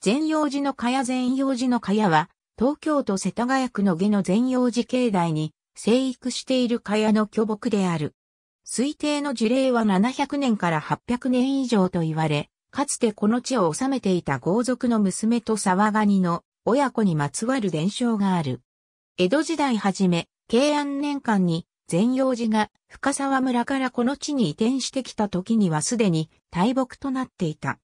善陽寺の茅善陽寺の茅は、東京都世田谷区の下の善陽寺境内に生育している茅の巨木である。推定の樹齢は700年から800年以上と言われ、かつてこの地を治めていた豪族の娘と沢蟹の親子にまつわる伝承がある。江戸時代初め、慶安年間に善陽寺が深沢村からこの地に移転してきた時にはすでに大木となっていた。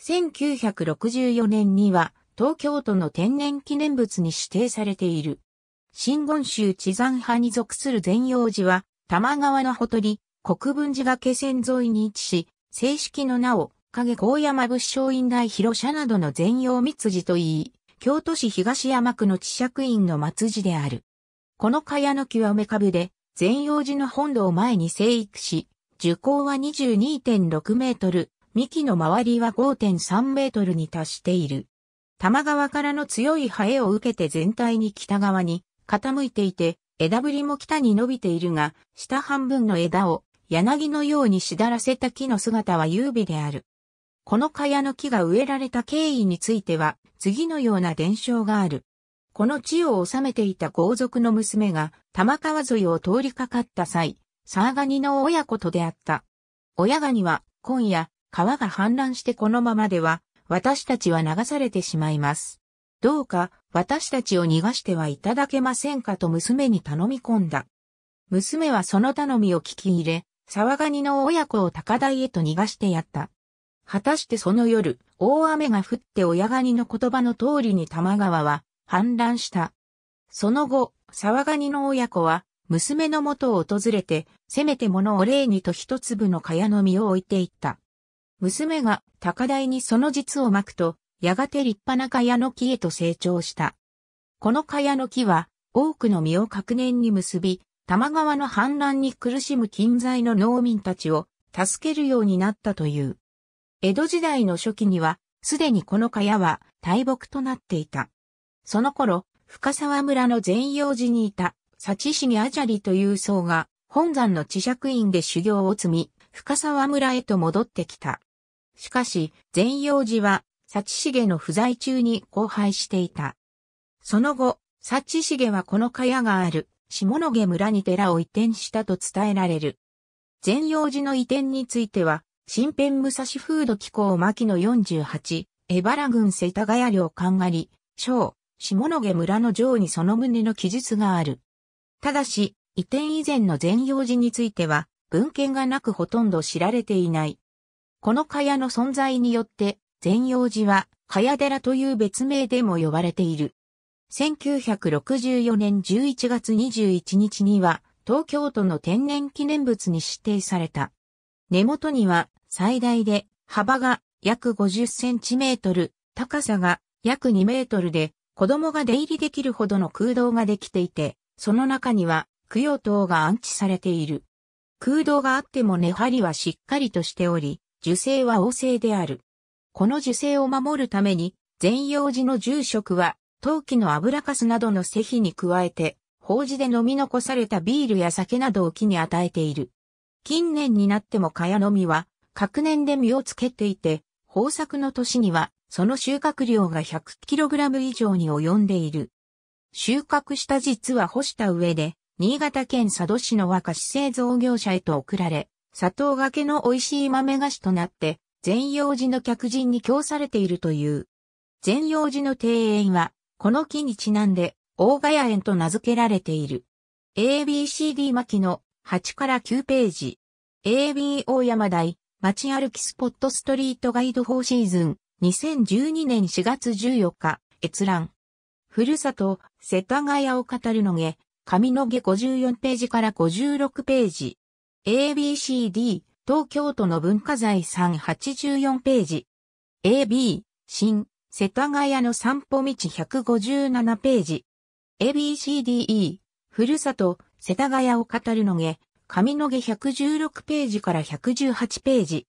1964年には東京都の天然記念物に指定されている。新言州地山派に属する善葉寺は、玉川のほとり、国分寺が気仙沿いに位置し、正式の名を、影高山仏商院大広社などの善陽密寺といい、京都市東山区の地釈院の末寺である。この茅の極め株で、善葉寺の本堂を前に生育し、樹高は22.6メートル、幹の周りは5.3メートルに達している。玉川からの強いハエを受けて全体に北側に傾いていて、枝ぶりも北に伸びているが、下半分の枝を柳のようにしだらせた木の姿は優美である。この茅の木が植えられた経緯については、次のような伝承がある。この地を治めていた豪族の娘が玉川沿いを通りかかった際、サーガニの親子と出会った。親ガニは今夜川が氾濫してこのままでは、私たちは流されてしまいます。どうか私たちを逃がしてはいただけませんかと娘に頼み込んだ。娘はその頼みを聞き入れ、沢ガニの親子を高台へと逃がしてやった。果たしてその夜、大雨が降って親ガニの言葉の通りに玉川は氾濫した。その後、沢ガニの親子は娘の元を訪れて、せめてものを例にと一粒の蚊帳の実を置いていった。娘が高台にその実をまくと、やがて立派な茅の木へと成長した。この茅の木は、多くの実を各年に結び、玉川の氾濫に苦しむ近在の農民たちを助けるようになったという。江戸時代の初期には、すでにこの茅は大木となっていた。その頃、深沢村の全用寺にいた、幸市にアジャリという僧が、本山の知釈院で修行を積み、深沢村へと戻ってきた。しかし、善養寺は、幸重の不在中に荒廃していた。その後、幸重はこの蚊がある、下野毛村に寺を移転したと伝えられる。善養寺の移転については、新編武蔵風土機構牧野48、江原郡世田谷領勘狩り、小、下野毛村の上にその旨の記述がある。ただし、移転以前の善養寺については、文献がなくほとんど知られていない。この茅の存在によって、善用寺は、茅寺という別名でも呼ばれている。1964年11月21日には、東京都の天然記念物に指定された。根元には、最大で、幅が約50センチメートル、高さが約2メートルで、子供が出入りできるほどの空洞ができていて、その中には供養塔が安置されている。空洞があっても根張りはしっかりとしており、受精は旺盛である。この受精を守るために、全用寺の住職は、陶器の油かすなどの施肥に加えて、法事で飲み残されたビールや酒などを木に与えている。近年になっても茅の実は、各年で実をつけていて、豊作の年には、その収穫量が 100kg 以上に及んでいる。収穫した実は干した上で、新潟県佐渡市の若市製造業者へと送られ、砂糖がけの美味しい豆菓子となって、全用寺の客人に供されているという。全用寺の庭園は、この木にちなんで、大ヶ谷園と名付けられている。ABCD 巻の8から9ページ。AB 大山台、街歩きスポットストリートガイド4シーズン、2012年4月14日、閲覧。ふるさと、世田谷を語るのげ、上の下54ページから56ページ。ABCD、東京都の文化財384ページ。AB、新、世田谷の散歩道157ページ。ABCDE、ふるさと、世田谷を語るのげ、上野毛116ページから118ページ。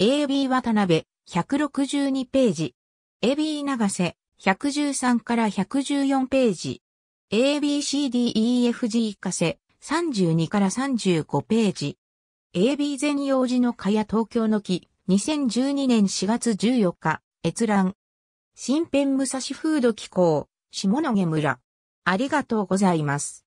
AB 渡辺、162ページ。AB 長瀬、113から114ページ。ABCDEFG 加瀬、32から35ページ。AB 全用寺の蚊や東京の木、2012年4月14日、閲覧。新編武蔵フード機構、下野毛村。ありがとうございます。